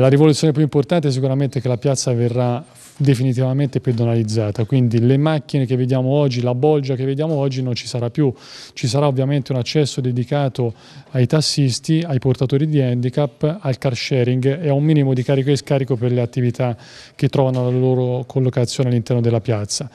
La rivoluzione più importante è sicuramente che la piazza verrà definitivamente pedonalizzata, quindi le macchine che vediamo oggi, la bolgia che vediamo oggi non ci sarà più, ci sarà ovviamente un accesso dedicato ai tassisti, ai portatori di handicap, al car sharing e a un minimo di carico e scarico per le attività che trovano la loro collocazione all'interno della piazza.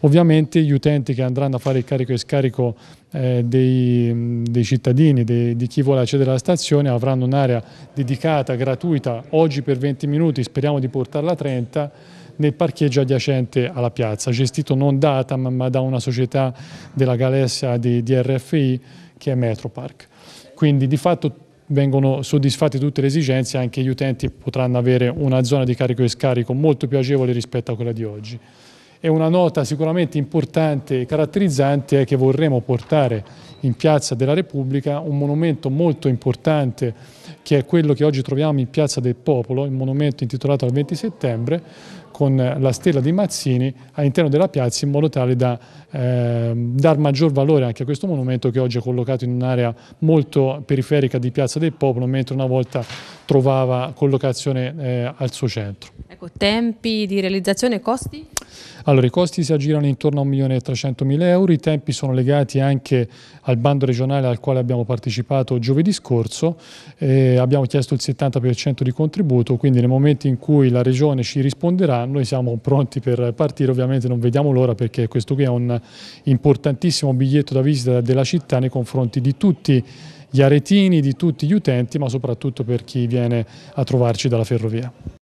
Ovviamente gli utenti che andranno a fare il carico e scarico eh, dei, dei, cittadini, dei, di chi vuole accedere alla stazione, avranno un'area dedicata, gratuita, oggi per 20 minuti, speriamo di portarla a 30 nel parcheggio adiacente alla piazza, gestito non da Atam ma da una società della Galessia di, di RFI che è Metropark. Quindi di fatto vengono soddisfatte tutte le esigenze, e anche gli utenti potranno avere una zona di carico e scarico molto più agevole rispetto a quella di oggi. E una nota sicuramente importante e caratterizzante è che vorremmo portare in Piazza della Repubblica un monumento molto importante che è quello che oggi troviamo in Piazza del Popolo, il monumento intitolato al 20 settembre, con la stella di Mazzini all'interno della piazza in modo tale da eh, dar maggior valore anche a questo monumento che oggi è collocato in un'area molto periferica di Piazza del Popolo mentre una volta trovava collocazione eh, al suo centro. Ecco, tempi di realizzazione e costi? Allora, i costi si aggirano intorno a 1.300.000 euro, i tempi sono legati anche al bando regionale al quale abbiamo partecipato giovedì scorso, e eh, abbiamo chiesto il 70% di contributo, quindi nel momento in cui la Regione ci risponderà noi siamo pronti per partire, ovviamente non vediamo l'ora perché questo qui è un importantissimo biglietto da visita della città nei confronti di tutti gli aretini, di tutti gli utenti, ma soprattutto per chi viene a trovarci dalla ferrovia.